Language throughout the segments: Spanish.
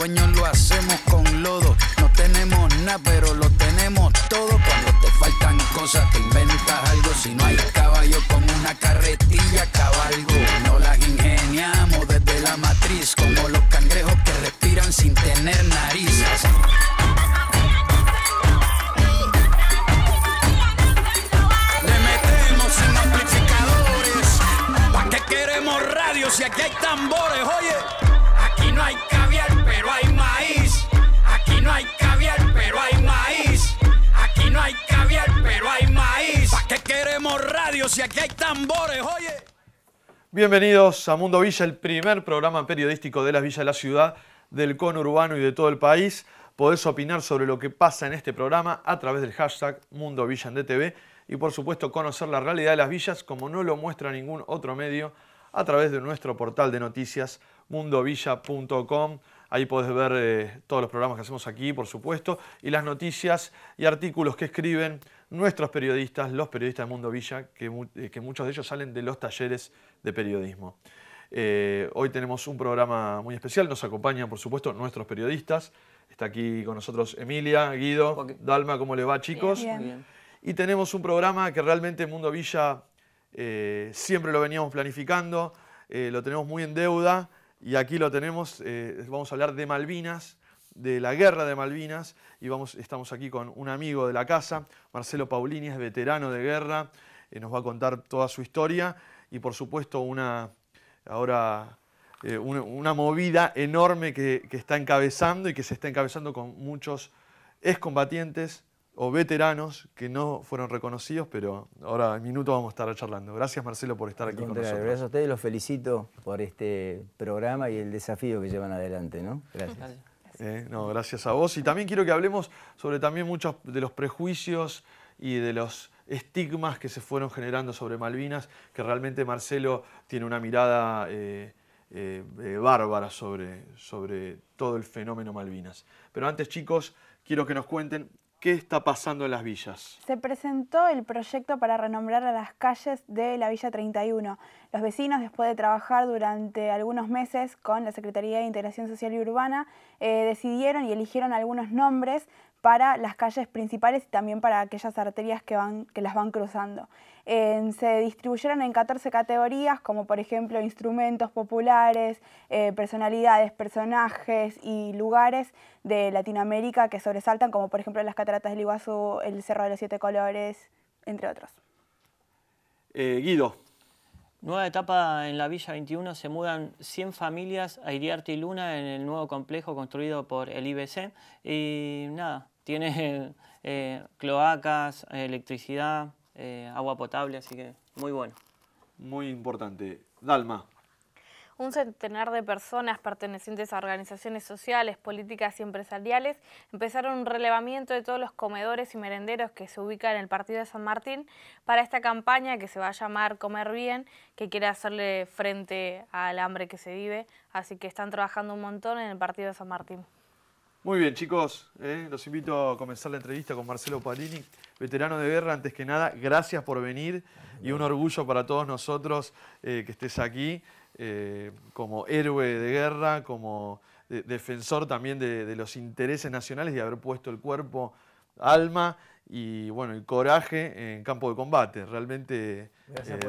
Bueno, lo hacemos hay tambores, oye. Bienvenidos a Mundo Villa, el primer programa periodístico de las villas de la ciudad, del conurbano y de todo el país. Podés opinar sobre lo que pasa en este programa a través del hashtag Mundo Villa en DTV y por supuesto conocer la realidad de las villas como no lo muestra ningún otro medio a través de nuestro portal de noticias mundovilla.com. Ahí podés ver eh, todos los programas que hacemos aquí, por supuesto, y las noticias y artículos que escriben nuestros periodistas, los periodistas de Mundo Villa, eh, que, muchos de ellos salen de los talleres de periodismo. Eh, hoy tenemos un programa muy especial, nos acompañan por supuesto nuestros periodistas. Está aquí con nosotros Emilia, Guido, Dalma, ¿cómo le va chicos? Y tenemos un programa que realmente Mundo Villa eh, siempre lo veníamos planificando, lo tenemos muy en deuda y aquí lo tenemos, vamos a hablar de Malvinas, de la guerra de Malvinas y vamos, estamos aquí con un amigo de la casa, Marcelo Paulini, es veterano de guerra, eh, nos va a contar toda su historia y por supuesto una, ahora, eh, una, movida enorme que, está encabezando y que se está encabezando con muchos excombatientes o veteranos que no fueron reconocidos, pero ahora en minuto vamos a estar charlando. Gracias Marcelo por estar aquí con nosotros. Gracias a ustedes, los felicito por este programa y el desafío que llevan adelante. ¿no? Gracias. ¿eh? no, gracias a vos. Y también quiero que hablemos sobre también muchos de los prejuicios y de los estigmas que se fueron generando sobre Malvinas, que realmente Marcelo tiene una mirada eh, eh, bárbara sobre, sobre todo el fenómeno Malvinas. Pero antes, chicos, quiero que nos cuenten ¿Qué está pasando en las villas? Se presentó el proyecto para renombrar a las calles de la Villa 31. Los vecinos, después de trabajar durante algunos meses con la Secretaría de Integración Social y Urbana, eh, decidieron y eligieron algunos nombres para las calles principales y también para aquellas arterias que, van, que las van cruzando. se distribuyeron en 14 categorías, como por ejemplo instrumentos populares, eh, personalidades, personajes y lugares de Latinoamérica que sobresaltan, como por ejemplo las cataratas del Iguazú, el Cerro de los Siete Colores, entre otros. Eh, Guido. Nueva etapa en la Villa 21, se mudan 100 familias a Iriarte y Luna en el nuevo complejo construido por el IBC. Y nada, tiene eh, cloacas, electricidad, eh, agua potable, así que muy bueno. Muy importante. Dalma. Un centenar de personas pertenecientes a organizaciones sociales, políticas y empresariales empezaron un relevamiento de todos los comedores y merenderos que se ubican en el partido de San Martín para esta campaña que se va a llamar Comer Bien, que quiere hacerle frente al hambre que se vive. Así que están trabajando un montón en el partido de San Martín. Muy bien, chicos, eh, los invito a comenzar la entrevista con Marcelo Palini, veterano de guerra. Antes que nada, gracias por venir y un orgullo para todos nosotros eh, que estés aquí eh, como héroe de guerra, como defensor también de, los intereses nacionales y haber puesto el cuerpo, alma y bueno, el coraje en campo de combate. Realmente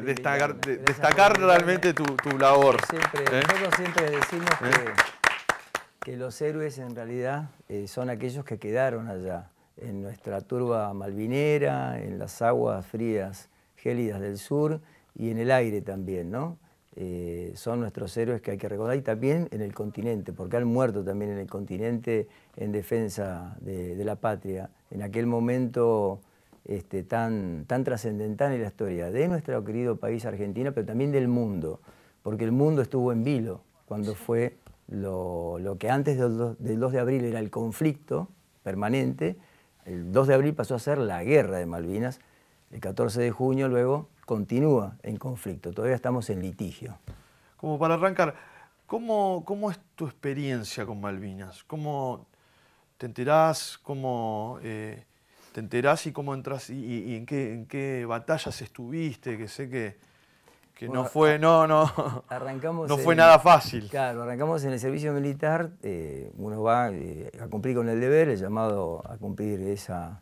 destacar, destacar realmente tu, labor. Nosotros siempre decimos que que los héroes en realidad eh, son aquellos que quedaron allá, en nuestra turba malvinera, en las aguas frías, gélidas del sur y en el aire también, ¿no? Eh, son nuestros héroes que hay que recordar y también en el continente, porque han muerto también en el continente en defensa de, la patria, en aquel momento este, tan, tan trascendental en la historia de nuestro querido país Argentina, pero también del mundo, porque el mundo estuvo en vilo cuando fue lo, que antes del 2, de abril era el conflicto permanente, el 2 de abril pasó a ser la guerra de Malvinas, el 14 de junio luego continúa en conflicto, todavía estamos en litigio. Como para arrancar, ¿cómo, es tu experiencia con Malvinas? ¿Cómo te enterás? ¿Cómo eh, te enterás y cómo entras en, qué, en, qué, batallas estuviste? Que sé que no fue, no, no, arrancamos no fue nada fácil. Claro, arrancamos en el servicio militar, eh, uno va eh, a cumplir con el deber, el llamado a cumplir esa,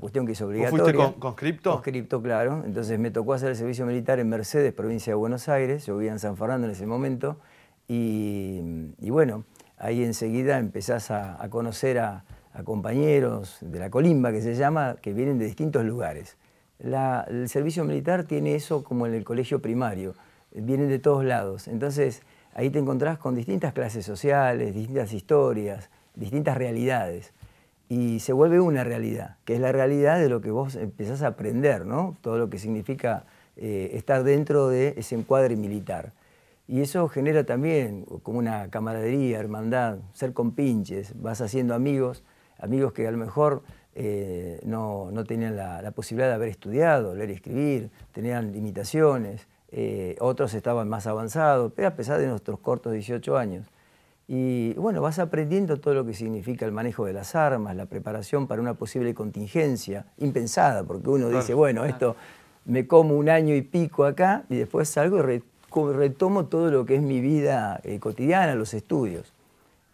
cuestión que es obligatoria. ¿Fuiste conscripto? Conscripto, claro. Entonces me tocó hacer el servicio militar en Mercedes, provincia de Buenos Aires, yo vivía en San Fernando en ese momento, y, bueno, ahí enseguida empezás a, conocer a compañeros de la colimba que se llama, que vienen de distintos lugares el servicio militar tiene eso como en el colegio primario, vienen de todos lados. Entonces, ahí te encontrás con distintas clases sociales, distintas historias, distintas realidades. Y se vuelve una realidad, que es la realidad de lo que vos empezás a aprender, ¿no? Todo lo que significa eh, estar dentro de ese encuadre militar. Y eso genera también como una camaradería, hermandad, ser compinches, vas haciendo amigos, amigos que a lo mejor eh, no, no, tenían la, posibilidad de haber estudiado, leer y escribir, tenían limitaciones, eh, otros estaban más avanzados, pero a pesar de nuestros cortos 18 años. Y bueno, vas aprendiendo todo lo que significa el manejo de las armas, la preparación para una posible contingencia impensada, porque uno dice, bueno, esto me como un año y pico acá y después salgo y retomo todo lo que es mi vida eh, cotidiana, los estudios.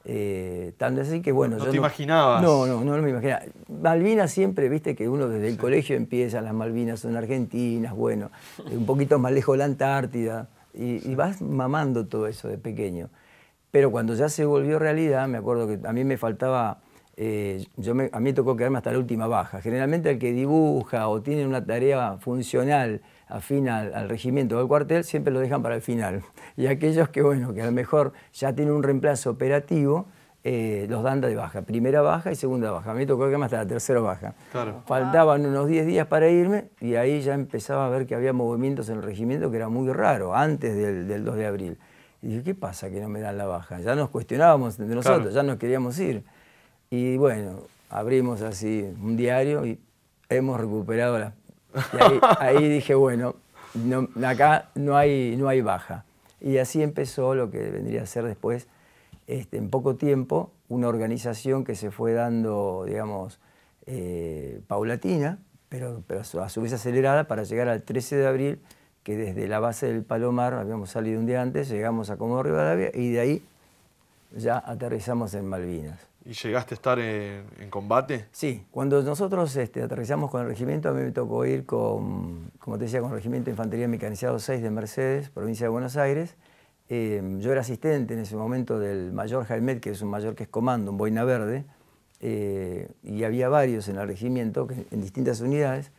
Eh, tanto así que bueno. No, te imaginabas. No, no, no me imaginaba. Malvinas siempre, viste que uno desde el colegio empieza, las Malvinas son argentinas, bueno, eh, un poquito más lejos la Antártida, y, vas mamando todo eso de pequeño. Pero cuando ya se volvió realidad, me acuerdo que a mí me faltaba, a eh, yo me, a mí tocó quedarme hasta la última baja. Generalmente el que dibuja o tiene una tarea funcional, afín al, al, regimiento al cuartel, siempre lo dejan para el final. Y aquellos que, bueno, que a lo mejor ya tienen un reemplazo operativo, eh, los dan de baja, primera baja y segunda baja. Me tocó que hasta la tercera baja. Faltaban unos 10 días para irme y ahí ya empezaba a ver que había movimientos en el regimiento que era muy raro, antes del, 2 de abril. Y dije, ¿qué pasa que no me dan la baja? Ya nos cuestionábamos entre nosotros, ya nos queríamos ir. Y bueno, abrimos así un diario y hemos recuperado las y ahí, dije, bueno, acá no hay, no hay baja. Y así empezó lo que vendría a ser después, este, en poco tiempo, una organización que se fue dando, digamos, eh, paulatina, pero, pero, a su vez acelerada para llegar al 13 de abril, que desde la base del Palomar, habíamos salido un día antes, llegamos a Comodoro Rivadavia y de ahí ya aterrizamos en Malvinas. ¿Y llegaste a estar en, combate? Sí, cuando nosotros este, aterrizamos con el regimiento, a mí me tocó ir con, como te decía, con el regimiento de Infantería Mecanizado 6 de Mercedes, provincia de Buenos Aires. Em, yo era asistente en ese momento del mayor Jaimet, que es un mayor que es comando, un boina verde, eh, y había varios en el regimiento, en distintas unidades,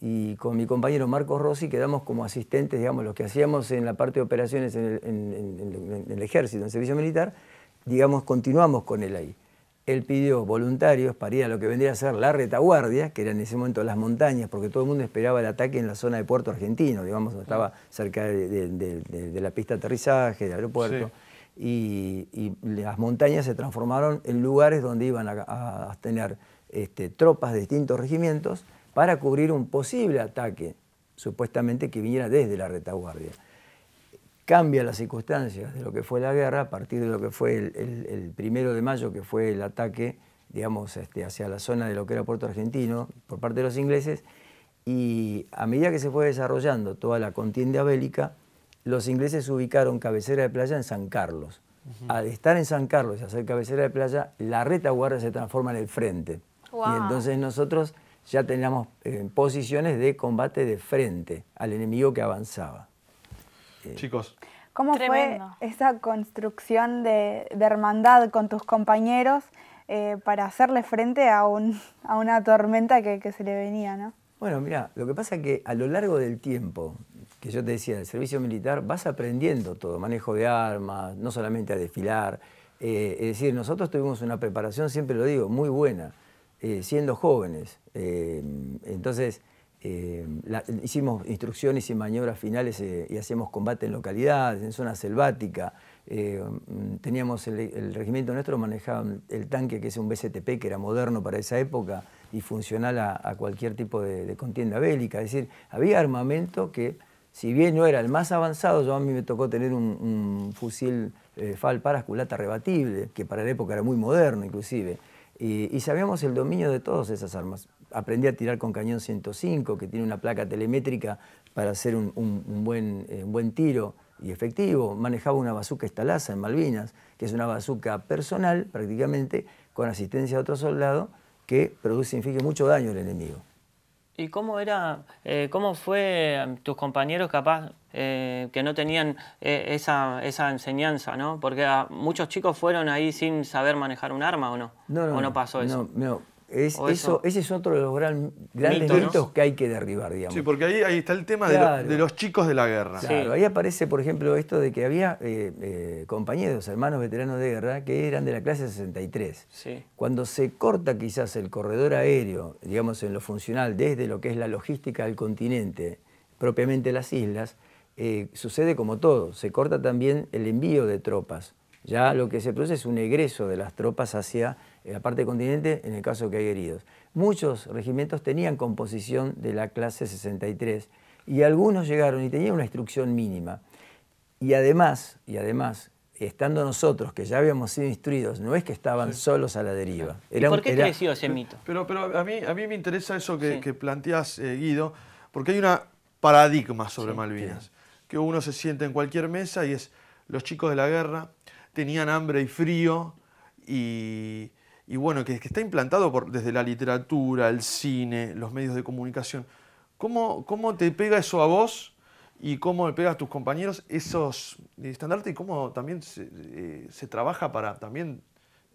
y con mi compañero Marcos Rossi quedamos como asistentes, digamos, los que hacíamos en la parte de operaciones en el, ejército, en servicio militar, digamos, continuamos con él ahí él pidió voluntarios para ir a lo que vendría a ser la retaguardia, que eran en ese momento las montañas, porque todo el mundo esperaba el ataque en la zona de Puerto Argentino, digamos, estaba cerca de, la pista de aterrizaje, del aeropuerto. Y, las montañas se transformaron en lugares donde iban a, tener este, tropas de distintos regimientos para cubrir un posible ataque, supuestamente que viniera desde la retaguardia cambia las circunstancias de lo que fue la guerra a partir de lo que fue el, primero de mayo, que fue el ataque, digamos, este, hacia la zona de lo que era Puerto Argentino por parte de los ingleses, y a medida que se fue desarrollando toda la contienda bélica, los ingleses ubicaron cabecera de playa en San Carlos. Al estar en San Carlos y hacer cabecera de playa, la retaguardia se transforma en el frente. Y entonces nosotros ya teníamos eh, posiciones de combate de frente al enemigo que avanzaba. Chicos. ¿Cómo fue esa construcción de, hermandad con tus compañeros eh, para hacerle frente a, a una tormenta que, se le venía? ¿no? Bueno, mira, lo que pasa es que a lo largo del tiempo, que yo te decía, el servicio militar, vas aprendiendo todo, manejo de armas, no solamente a desfilar. Eh, es decir, nosotros tuvimos una preparación, siempre lo digo, muy buena, eh, siendo jóvenes. entonces, eh, hicimos instrucciones y maniobras finales eh, y hacíamos combate en localidades, en zona selvática. Eh, mm, teníamos el, regimiento nuestro manejaba el tanque que es un BCTP que era moderno para esa época y funcional a, cualquier tipo de, contienda bélica. Es decir, había armamento que, si bien no era el más avanzado, yo a mí me tocó tener un, fusil FAL para culata rebatible, que para la época era muy moderno inclusive. y, sabíamos el dominio de todas esas armas aprendí a tirar con cañón 105, que tiene una placa telemétrica para hacer un, buen, eh, buen, tiro y efectivo. Manejaba una bazuca estalaza en Malvinas, que es una bazuca personal prácticamente, con asistencia de otro soldado, que produce inflige mucho daño al enemigo. ¿Y cómo era, eh, cómo fue eh, tus compañeros capaz que no tenían esa, enseñanza, no? Porque ah, muchos chicos fueron ahí sin saber manejar un arma, ¿o no? no. ¿O no pasó eso? eso, ese es otro de los grandes mitos, que hay que derribar, digamos. Sí, porque ahí, ahí está el tema de, los chicos de la guerra. Claro, ahí aparece, por ejemplo, esto de que había eh, eh, compañeros, hermanos veteranos de guerra, que eran de la clase 63. Cuando se corta quizás el corredor aéreo, digamos, en lo funcional, desde lo que es la logística del continente, propiamente las islas, eh, sucede como todo, se corta también el envío de tropas. Ya lo que se produce es un egreso de las tropas hacia en la parte del continente en el caso que hay heridos. Muchos regimientos tenían composición de la clase 63 y algunos llegaron y tenían una instrucción mínima. Y además, y además estando nosotros, que ya habíamos sido instruidos, no es que estaban solos a la deriva. Era ¿Y por qué creció ese mito? Pero, pero a, mí, a mí me interesa eso que, planteas, eh, Guido, porque hay un paradigma sobre Malvinas, que uno se siente en cualquier mesa y es, los chicos de la guerra tenían hambre y frío y y bueno, que, está implantado desde la literatura, el cine, los medios de comunicación. ¿Cómo, te pega eso a vos y cómo le pega a tus compañeros esos estandartes y cómo también se, eh, trabaja para también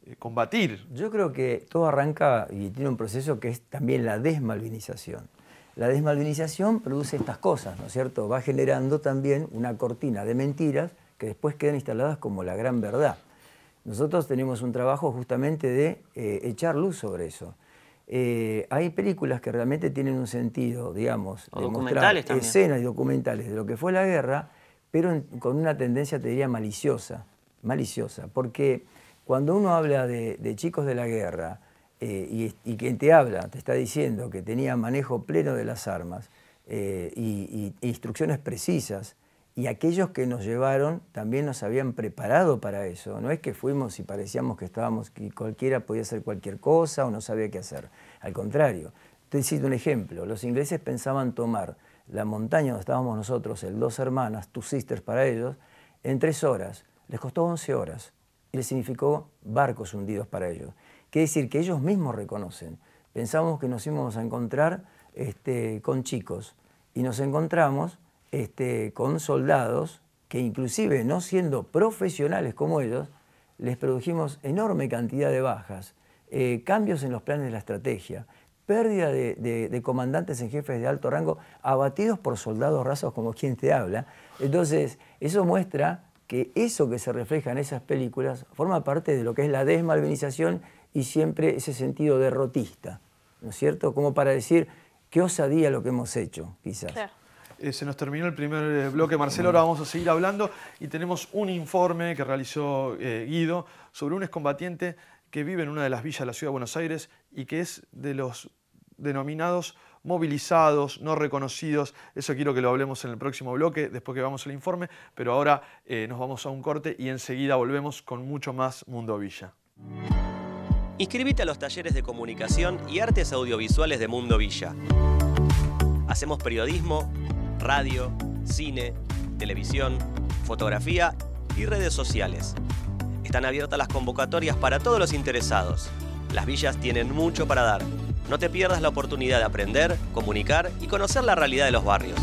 eh, combatir? Yo creo que todo arranca y tiene un proceso que es también la desmalvinización. La desmalvinización produce estas cosas, ¿no es cierto? Va generando también una cortina de mentiras que después quedan instaladas como la gran verdad. Nosotros tenemos un trabajo justamente de eh, echar luz sobre eso. Eh, hay películas que realmente tienen un sentido, digamos, de mostrar escenas y documentales de lo que fue la guerra, pero con una tendencia, te diría, maliciosa. Maliciosa, porque cuando uno habla de, chicos de la guerra eh, y, quien te habla te está diciendo que tenía manejo pleno de las armas e y, instrucciones precisas y aquellos que nos llevaron también nos habían preparado para eso. No es que fuimos y parecíamos que estábamos, que cualquiera podía hacer cualquier cosa o no sabía qué hacer. Al contrario, te cito un ejemplo. Los ingleses pensaban tomar la montaña donde estábamos nosotros, el Dos Hermanas, Two Sisters para ellos, en tres horas. Les costó 11 horas y les significó barcos hundidos para ellos. Quiere decir que ellos mismos reconocen. Pensamos que nos íbamos a encontrar este, con chicos y nos encontramos este, con soldados que inclusive no siendo profesionales como ellos, les produjimos enorme cantidad de bajas, eh, cambios en los planes de la estrategia, pérdida de, comandantes en jefes de alto rango abatidos por soldados rasos como quien te habla. Entonces, eso muestra que eso que se refleja en esas películas forma parte de lo que es la desmalvinización y siempre ese sentido derrotista, ¿no es cierto? Como para decir, qué osadía lo que hemos hecho, quizás. Eh, se nos terminó el primer eh, bloque, Marcelo. Ahora vamos a seguir hablando y tenemos un informe que realizó eh, Guido sobre un excombatiente que vive en una de las villas de la ciudad de Buenos Aires y que es de los denominados movilizados, no reconocidos. Eso quiero que lo hablemos en el próximo bloque, después que vamos el informe, pero ahora nos vamos a un corte y enseguida volvemos con mucho más Mundo Villa. Inscribite a los talleres de comunicación y artes audiovisuales de Mundo Villa. Hacemos periodismo, radio, cine, televisión, fotografía y redes sociales. Están abiertas las convocatorias para todos los interesados. Las villas tienen mucho para dar. No te pierdas la oportunidad de aprender, comunicar y conocer la realidad de los barrios.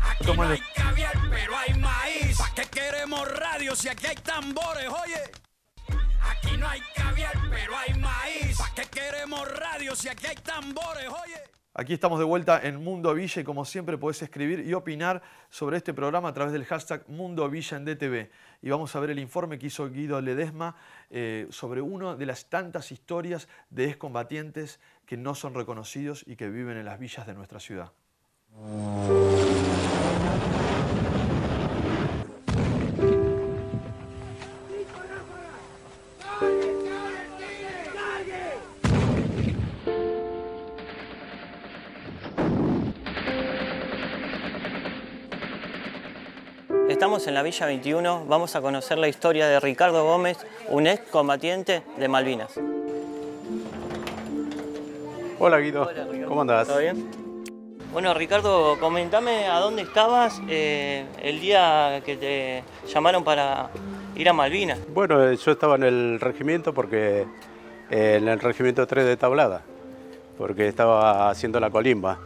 Aquí no hay caviar, pero hay maíz. qué queremos radio si aquí hay tambores, oye? Aquí no hay caviar, pero hay maíz. qué queremos radio si aquí hay tambores, oye? Aquí estamos de vuelta en Mundo Villa y como siempre podés escribir y opinar sobre este programa a través del hashtag Mundo Villa en DTV. Y vamos a ver el informe que hizo Guido Ledesma eh, sobre una de las tantas historias de excombatientes que no son reconocidos y que viven en las villas de nuestra ciudad. en la Villa 21 vamos a conocer la historia de Ricardo Gómez, un ex combatiente de Malvinas. Hola Guido, ¿cómo andás? ¿Todo bien? Bueno Ricardo, comentame a dónde estabas eh, el día que te llamaron para ir a Malvinas. Bueno, eh, yo estaba en el regimiento porque eh, en el regimiento 3 de Tablada, porque estaba haciendo la colimba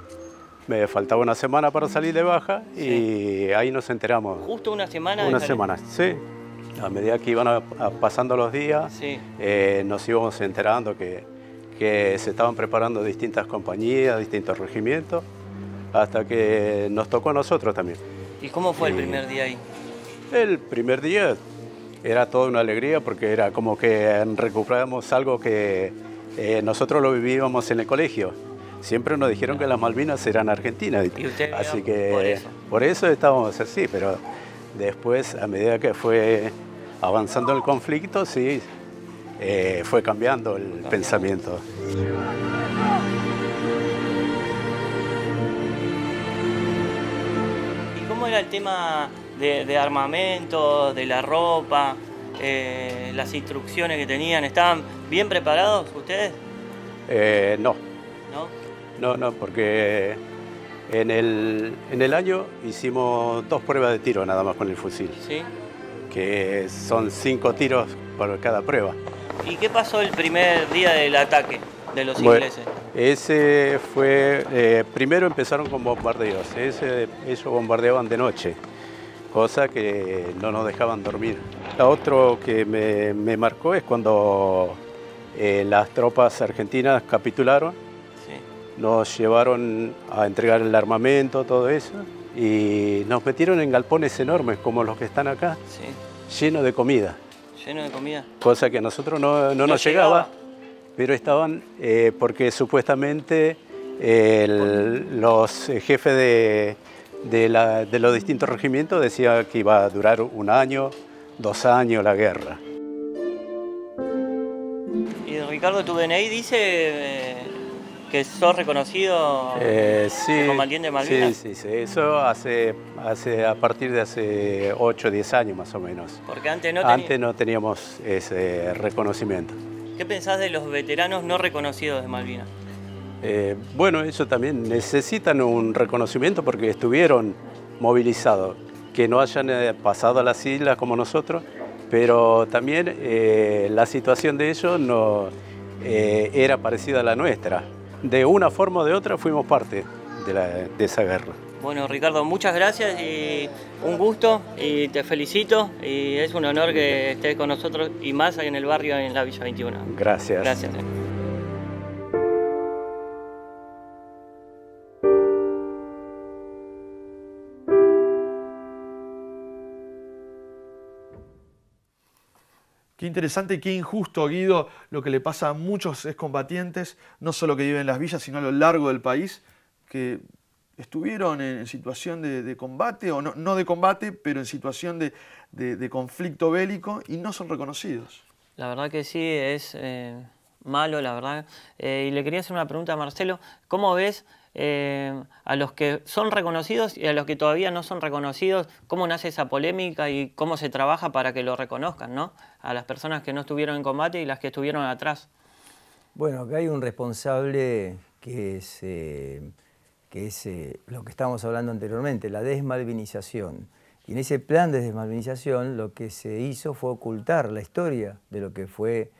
me faltaba una semana para salir de baja y ahí nos enteramos. Justo una semana. Una semana, sí. A medida que iban pasando los días, eh, nos íbamos enterando que, que se estaban preparando distintas compañías, distintos regimientos, hasta que nos tocó a nosotros también. ¿Y cómo fue el primer día ahí? El primer día era toda una alegría porque era como que recuperábamos algo que eh, nosotros lo vivíamos en el colegio siempre nos dijeron que las Malvinas eran argentinas. así que por eso. estábamos así, pero después, a medida que fue avanzando el conflicto, sí, eh, fue cambiando el pensamiento. ¿Y cómo era el tema de, armamento, de la ropa, eh, las instrucciones que tenían? ¿Estaban bien preparados ustedes? Eh, no. ¿No? No, no, porque en el, en el año hicimos dos pruebas de tiro nada más con el fusil. Sí. Que son cinco tiros por cada prueba. ¿Y qué pasó el primer día del ataque de los ingleses? Ese fue, eh, primero empezaron con bombardeos, ese, ellos bombardeaban de noche, cosa que no nos dejaban dormir. La otro que me, marcó es cuando eh, las tropas argentinas capitularon nos llevaron a entregar el armamento, todo eso, y nos metieron en galpones enormes, como los que están acá, lleno llenos de comida. Lleno de comida. Cosa que a nosotros no, nos llegaba, pero estaban, eh, porque supuestamente los eh, jefes de, los distintos regimientos decían que iba a durar un año, dos años la guerra. Y Ricardo, tu dice eh, que sos reconocido eh, como sí, de Malvinas. Sí, sí, sí, eso hace, hace, a partir de hace 8 o 10 años más o menos. Porque antes no, antes no teníamos ese reconocimiento. ¿Qué pensás de los veteranos no reconocidos de Malvinas? Eh, bueno, ellos también necesitan un reconocimiento porque estuvieron movilizados, que no hayan eh, pasado a las islas como nosotros, pero también la situación de ellos no, era parecida a la nuestra de una forma o de otra fuimos parte de, esa guerra. Bueno, Ricardo, muchas gracias y un gusto y te felicito y es un honor que estés con nosotros y más en el barrio en la Villa 21. Gracias. Gracias. interesante qué injusto, Guido, lo que le pasa a muchos excombatientes, no solo que viven en las villas, sino a lo largo del país, que estuvieron en, situación de, combate, o no, de combate, pero en situación de, conflicto bélico y no son reconocidos. La verdad que sí, es eh, malo, la verdad. Eh, y le quería hacer una pregunta a Marcelo, ¿cómo ves eh, a los que son reconocidos y a los que todavía no son reconocidos, cómo nace esa polémica y cómo se trabaja para que lo reconozcan, ¿no? A las personas que no estuvieron en combate y las que estuvieron atrás. Bueno, acá hay un responsable que es, eh, que eh, lo que estábamos hablando anteriormente, la desmalvinización. Y en ese plan de desmalvinización lo que se hizo fue ocultar la historia de lo que fue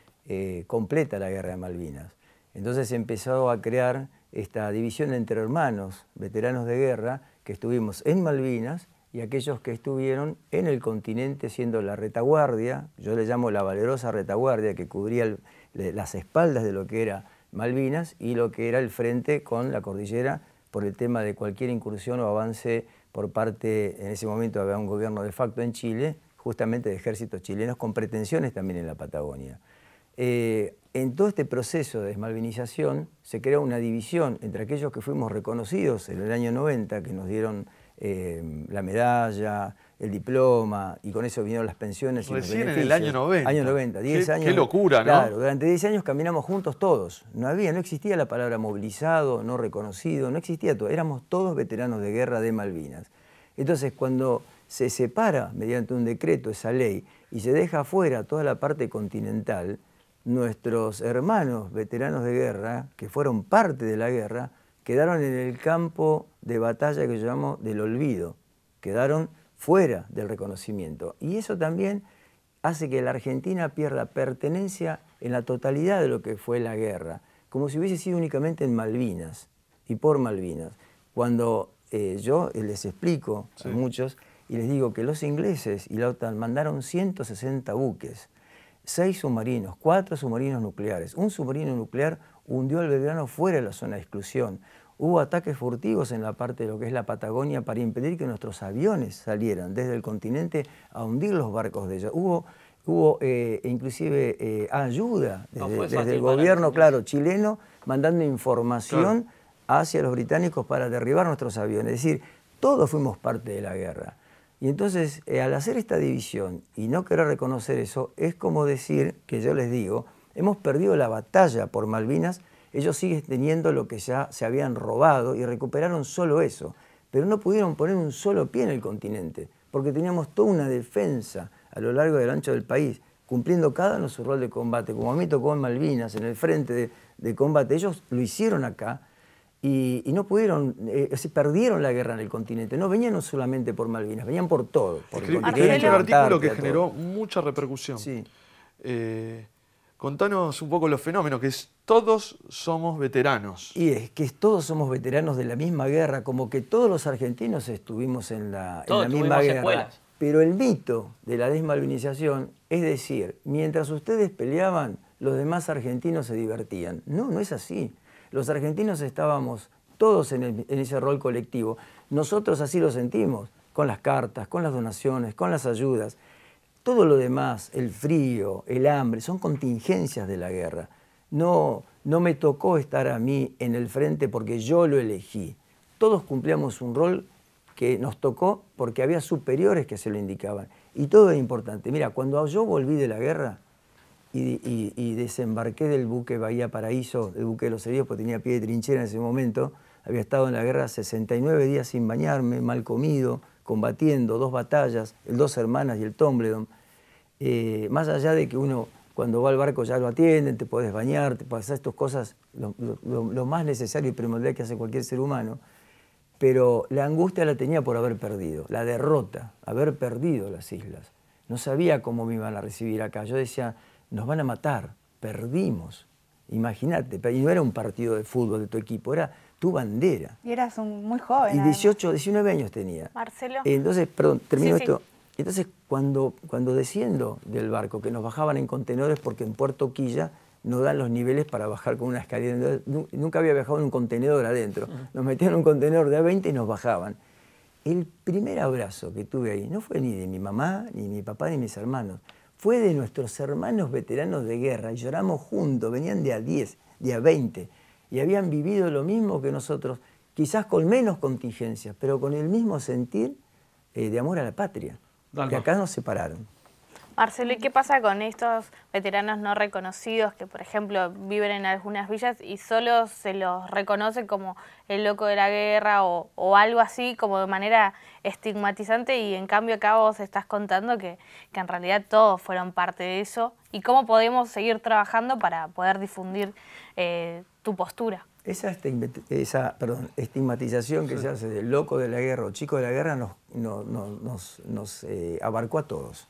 completa la guerra de Malvinas. Entonces se empezó a crear esta división entre hermanos, veteranos de guerra, que estuvimos en Malvinas y aquellos que estuvieron en el continente siendo la retaguardia, yo le llamo la valerosa retaguardia, que cubría las espaldas de lo que era Malvinas y lo que era el frente con la cordillera por el tema de cualquier incursión o avance por parte, en ese momento había un gobierno de facto en Chile, justamente de ejércitos chilenos con pretensiones también en la Patagonia. Eh, en todo este proceso de desmalvinización se crea una división entre aquellos que fuimos reconocidos en el año 90, que nos dieron eh, la medalla, el diploma, y con eso vinieron las pensiones. Recién y los en el año 90. Año 90, 10 años. Qué locura, ¿no? Claro, durante 10 años caminamos juntos todos. No había, no existía la palabra movilizado, no reconocido, no existía todo. Éramos todos veteranos de guerra de Malvinas. Entonces, cuando se separa mediante un decreto esa ley y se deja afuera toda la parte continental, nuestros hermanos veteranos de guerra, que fueron parte de la guerra, quedaron en el campo de batalla que yo llamo del olvido, quedaron fuera del reconocimiento. Y eso también hace que la Argentina pierda pertenencia en la totalidad de lo que fue la guerra, como si hubiese sido únicamente en Malvinas y por Malvinas. Cuando eh, yo les explico a muchos y les digo que los ingleses y la OTAN mandaron 160 buques, seis submarinos, cuatro submarinos nucleares. Un submarino nuclear hundió al Belgrano fuera de la zona de exclusión. Hubo ataques furtivos en la parte de lo que es la Patagonia para impedir que nuestros aviones salieran desde el continente a hundir los barcos de ellos. Hubo, hubo eh, inclusive eh, ayuda desde, el gobierno, claro, chileno, mandando información hacia los británicos para derribar nuestros aviones. Es decir, todos fuimos parte de la guerra. Y entonces, eh, al hacer esta división y no querer reconocer eso, es como decir, que yo les digo, hemos perdido la batalla por Malvinas, ellos siguen teniendo lo que ya se habían robado y recuperaron solo eso, pero no pudieron poner un solo pie en el continente, porque teníamos toda una defensa a lo largo del ancho del país, cumpliendo cada uno su rol de combate. Como a mí tocó en Malvinas, en el frente de combate, ellos lo hicieron acá, y, no pudieron, eh, perdieron la guerra en el continente. No venían solamente por Malvinas, venían por todo. Por un este artículo que generó mucha repercusión. Sí. Eh, contanos un poco los fenómenos, que es todos somos veteranos. Y es que todos somos veteranos de la misma guerra, como que todos los argentinos estuvimos en la, misma guerra. Pero el mito de la desmalvinización es decir, mientras ustedes peleaban, los demás argentinos se divertían. No, no es así. Los argentinos estábamos todos en, ese rol colectivo. Nosotros así lo sentimos, con las cartas, con las donaciones, con las ayudas. Todo lo demás, el frío, el hambre, son contingencias de la guerra. No, no me tocó estar a mí en el frente porque yo lo elegí. Todos cumplíamos un rol que nos tocó porque había superiores que se lo indicaban. Y todo es importante. Mira, cuando yo volví de la guerra, y, desembarqué del buque Bahía Paraíso, el buque de los heridos, porque tenía pie de trinchera en ese momento. Había estado en la guerra 69 días sin bañarme, mal comido, combatiendo dos batallas, el Dos Hermanas y el Tombledon. Eh, más allá de que uno cuando va al barco ya lo atienden, te puedes bañar, te puedes hacer estas cosas, lo más necesario y primordial que hace cualquier ser humano. Pero la angustia la tenía por haber perdido, la derrota, haber perdido las islas. No sabía cómo me iban a recibir acá. Yo decía, nos van a matar, perdimos. Imagínate, y no era un partido de fútbol de tu equipo, era tu bandera. Y eras un muy joven. Y 18, 19 años tenía. Marcelo. Entonces, perdón, termino esto. Entonces, cuando, cuando desciendo del barco, que nos bajaban en contenedores porque en Puerto Quilla no dan los niveles para bajar con una escalera. nunca había viajado en un contenedor adentro. Nos metían en un contenedor de A20 y nos bajaban. El primer abrazo que tuve ahí no fue ni de mi mamá, ni de mi papá, ni de mis hermanos fue de nuestros hermanos veteranos de guerra. Lloramos juntos, venían de a 10, de a 20, y habían vivido lo mismo que nosotros, quizás con menos contingencias, pero con el mismo sentir eh, de amor a la patria. Que acá nos separaron. Marcelo, ¿y qué pasa con estos veteranos no reconocidos que, por ejemplo, viven en algunas villas y solo se los reconoce como el loco de la guerra o, algo así, como de manera estigmatizante? Y en cambio acá vos estás contando que, en realidad todos fueron parte de eso. ¿Y cómo podemos seguir trabajando para poder difundir eh, tu postura? Esa, estigmatización que se hace de loco de la guerra o chico de la guerra nos, eh, abarcó a todos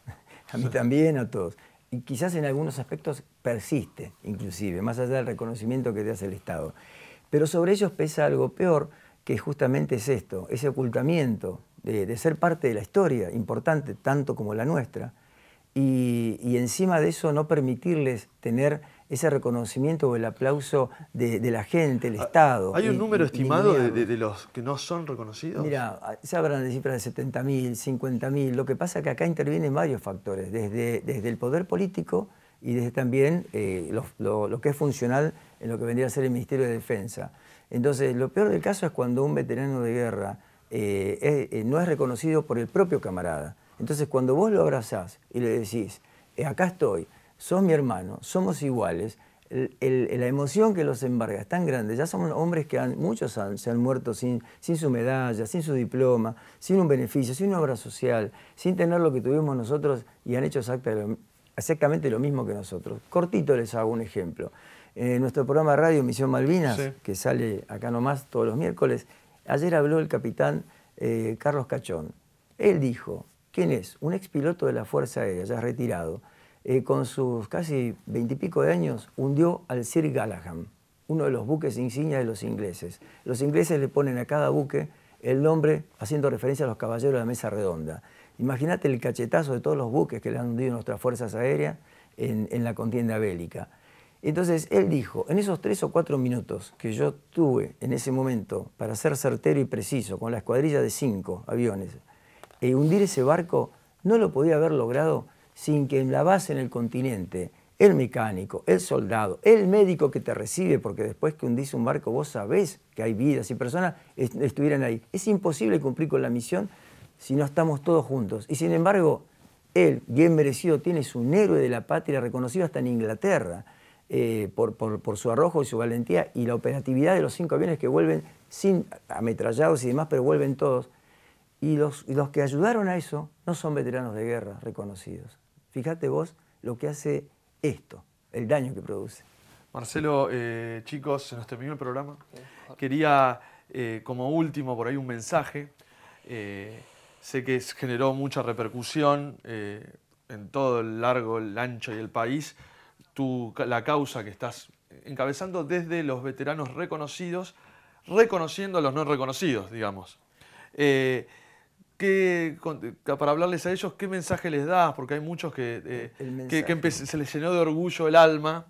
a mí también, a todos. Y quizás en algunos aspectos persiste, inclusive, más allá del reconocimiento que te hace el Estado. Pero sobre ellos pesa algo peor, que justamente es esto, ese ocultamiento de, ser parte de la historia, importante tanto como la nuestra, y encima de eso no permitirles tener ese reconocimiento o el aplauso de, la gente, el ah, Estado. ¿Hay un número estimado de, los que no son reconocidos? Mira, se hablan de cifras de 70.000, 50.000. Lo que pasa es que acá intervienen varios factores, desde, desde el poder político y desde también eh, lo, que es funcional en lo que vendría a ser el Ministerio de Defensa. Entonces, lo peor del caso es cuando un veterano de guerra eh, eh, no es reconocido por el propio camarada. Entonces, cuando vos lo abrazás y le decís, acá estoy, sos mi hermano, somos iguales, la emoción que los embarga es tan grande, ya son hombres que muchos se han muerto sin, sin su medalla, sin su diploma, sin un beneficio, sin una obra social, sin tener lo que tuvimos nosotros y han hecho exactamente lo mismo que nosotros. Cortito les hago un ejemplo. En eh, nuestro programa de radio Misión Malvinas, que sale acá nomás todos los miércoles, ayer habló el capitán eh, Carlos Cachón. Él dijo, ¿quién es? Un expiloto de la Fuerza Aérea, ya retirado, eh, con sus casi veintipico de años, hundió al Sir Galaham, uno de los buques insignia de los ingleses. Los ingleses le ponen a cada buque el nombre haciendo referencia a los caballeros de la mesa redonda. Imagínate el cachetazo de todos los buques que le han hundido nuestras fuerzas aéreas en, la contienda bélica. Entonces él dijo, en esos tres o cuatro minutos que yo tuve en ese momento para ser certero y preciso con la escuadrilla de cinco aviones, e hundir ese barco no lo podía haber logrado sin que en la base en el continente el mecánico, el soldado, el médico que te recibe, porque después que hundís un barco vos sabés que hay vidas y personas estuvieran ahí. Es imposible cumplir con la misión si no estamos todos juntos. Y sin embargo, él, bien merecido, tiene su héroe de la patria reconocido hasta en Inglaterra eh, por, su arrojo y su valentía y la operatividad de los cinco aviones que vuelven sin ametrallados y demás, pero vuelven todos. y los que ayudaron a eso no son veteranos de guerra reconocidos. Fíjate vos lo que hace esto, el daño que produce. Marcelo, eh, chicos, se nos terminó el programa. Quería, eh, como último, por ahí un mensaje. Eh, sé que generó mucha repercusión en todo el largo, el ancho y el país. Tu, la causa que estás encabezando desde los veteranos reconocidos, reconociendo a los no reconocidos, digamos para hablarles a ellos, ¿qué mensaje les das? Porque hay muchos que, eh, se les llenó de orgullo el alma.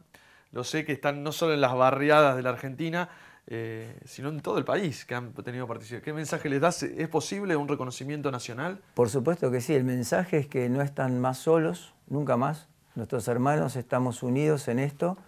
Lo sé que están no solo en las barriadas de la Argentina, eh, sino en todo el país que han tenido participación. ¿Qué mensaje les das? ¿Es posible un reconocimiento nacional? Por supuesto que sí. El mensaje es que no están más solos, nunca más. Nuestros hermanos estamos unidos en esto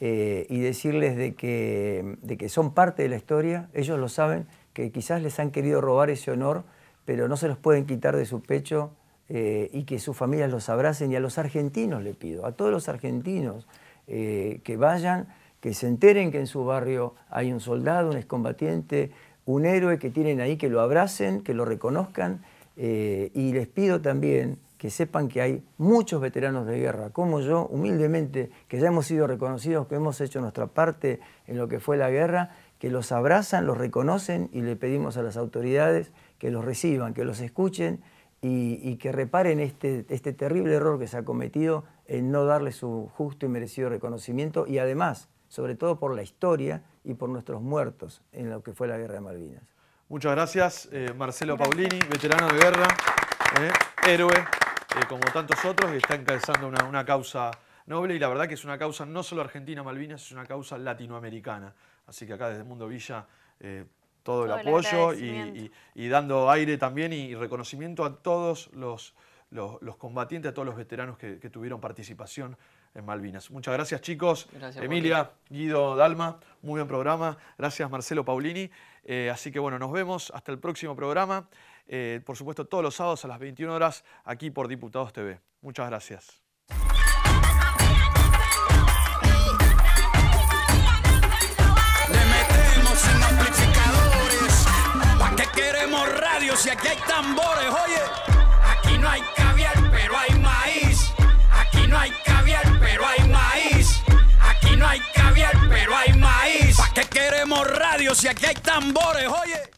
eh, y decirles de que son parte de la historia. Ellos lo saben, que quizás les han querido robar ese honor pero no se los pueden quitar de su pecho eh, y que sus familias los abracen. Y a los argentinos le pido, a todos los argentinos eh, que vayan, que se enteren que en su barrio hay un soldado, un excombatiente, un héroe que tienen ahí, que lo abracen, que lo reconozcan. Eh, y les pido también que sepan que hay muchos veteranos de guerra, como yo, humildemente, que ya hemos sido reconocidos, que hemos hecho nuestra parte en lo que fue la guerra, que los abrazan, los reconocen y le pedimos a las autoridades que los reciban, que los escuchen y, que reparen este, este, terrible error que se ha cometido en no darle su justo y merecido reconocimiento y además, sobre todo por la historia y por nuestros muertos en lo que fue la Guerra de Malvinas. Muchas gracias, eh, Marcelo Paulini, veterano de guerra, eh, héroe, eh, como tantos otros, que está encabezando una, causa noble y la verdad que es una causa no solo argentina Malvinas, es una causa latinoamericana. Así que acá desde Mundo Villa todo el, apoyo y, dando aire también y reconocimiento a todos los, los, combatientes, a todos los veteranos que, tuvieron participación en Malvinas. Muchas gracias chicos, Emilia, Guido, Dalma, muy buen programa, gracias Marcelo Paulini, eh, así que bueno, nos vemos hasta el próximo programa, eh, por supuesto todos los sábados a las 21 horas aquí por Diputados TV. Muchas gracias. si aquí hay tambores, oye. Aquí no hay caviar, pero hay maíz. Aquí no hay caviar, pero hay maíz. Aquí no hay caviar, pero hay maíz. ¿Para qué queremos radio si aquí hay tambores, oye?